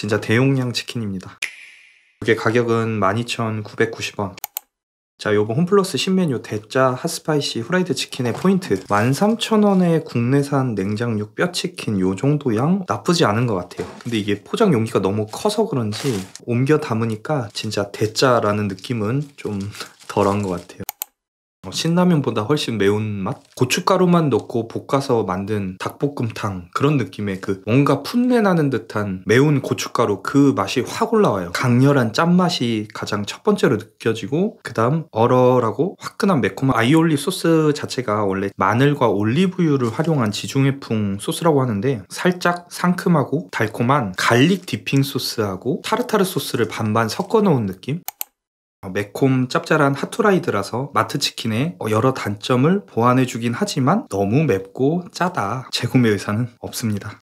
진짜 대용량 치킨입니다. 이게 가격은 12,990원. 자, 요번 홈플러스 신메뉴 대짜 핫스파이시 후라이드 치킨의 포인트 13,000원에 국내산 냉장육 뼈치킨 요 정도 양 나쁘지 않은 것 같아요 근데 이게 포장 용기가 너무 커서 그런지 옮겨 담으니까 진짜 대짜라는 느낌은 좀 덜한 것 같아요 뭐 신라면보다 훨씬 매운 맛? 고춧가루만 넣고 볶아서 만든 닭볶음탕 그런 느낌의 그 뭔가 풋내 나는 듯한 매운 고춧가루 그 맛이 확 올라와요. 강렬한 짠맛이 가장 첫 번째로 느껴지고 그다음 얼얼하고 화끈한 매콤한 아이올리 소스 자체가 원래 마늘과 올리브유를 활용한 지중해풍 소스라고 하는데 살짝 상큼하고 달콤한 갈릭 디핑 소스하고 타르타르 소스를 반반 섞어 놓은 느낌? 매콤 짭짤한 하트라이드라서 마트 치킨의 여러 단점을 보완해주긴 하지만 너무 맵고 짜다. 재구매 의사는 없습니다.